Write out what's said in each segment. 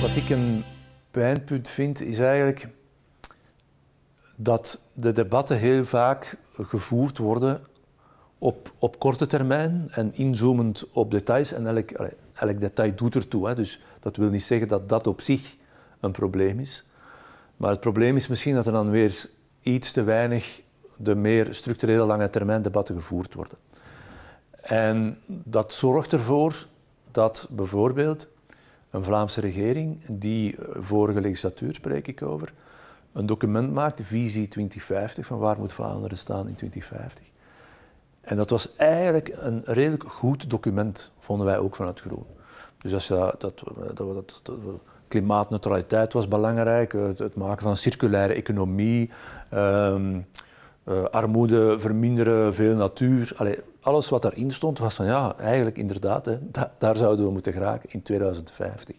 Wat ik een pijnpunt vind, is eigenlijk dat de debatten heel vaak gevoerd worden op, op korte termijn en inzoomend op details. En elk, elk detail doet ertoe. Hè. Dus dat wil niet zeggen dat dat op zich een probleem is. Maar het probleem is misschien dat er dan weer iets te weinig de meer structurele lange termijn debatten gevoerd worden. En dat zorgt ervoor dat bijvoorbeeld een Vlaamse regering die, eh, vorige legislatuur spreek ik over, een document maakte, visie 2050, van waar moet Vlaanderen staan in 2050. En dat was eigenlijk een redelijk goed document, vonden wij ook vanuit Groen. Dus als je dat, dat, dat, klimaatneutraliteit was belangrijk, het, maken van een circulaire economie, ehm, eh, armoede verminderen, veel natuur. alles wat daarin stond was van ja, eigenlijk inderdaad, hè, daar zouden we moeten geraken in 2050.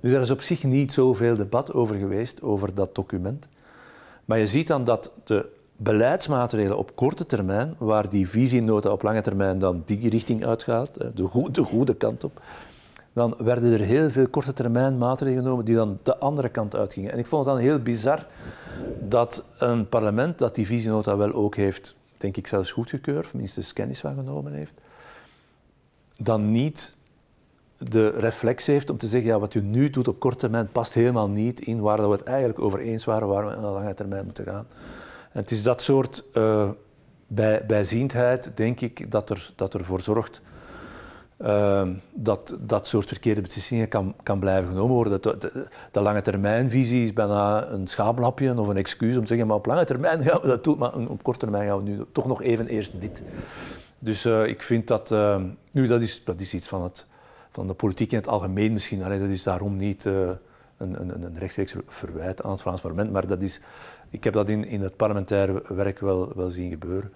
nu er is op zich niet zoveel debat over geweest, over dat document. Maar je ziet dan dat de beleidsmaatregelen op korte termijn, waar die visienota op lange termijn dan die richting uitgaat, de, goede, de goede kant op, dan werden er heel veel korte termijn maatregelen genomen die dan de andere kant uitgingen. En ik vond het dan heel bizar dat een parlement dat die visienota wel ook heeft, denk ik zelfs goedgekeurd, of minstens kennis van genomen heeft, dan niet de reflex heeft om te zeggen, ja, wat je nu doet op korte termijn past helemaal niet in waar we het eigenlijk over eens waren, waar we aan de lange termijn moeten gaan. het is dat soort uh, bijziendheid, denk ik, dat, er, dat ervoor zorgt Ehm, dat dat soort verkeerde beslissingen kan, kan blijven genomen worden. De, de, lange termijnvisie is bijna een schaamlapje of een excuus om te zeggen, maar op lange termijn gaan we dat doen, maar op korte termijn gaan we nu toch nog even eerst dit. Dus eh, ik vind dat, ehm, nu dat is, dat is iets van, het, van de politiek in het algemeen misschien, Allee, dat is daarom niet eh, een, een, een rechtstreeks verwijt aan het Vlaams parlement, maar dat is, ik heb dat in, in het parlementaire werk wel, wel zien gebeuren.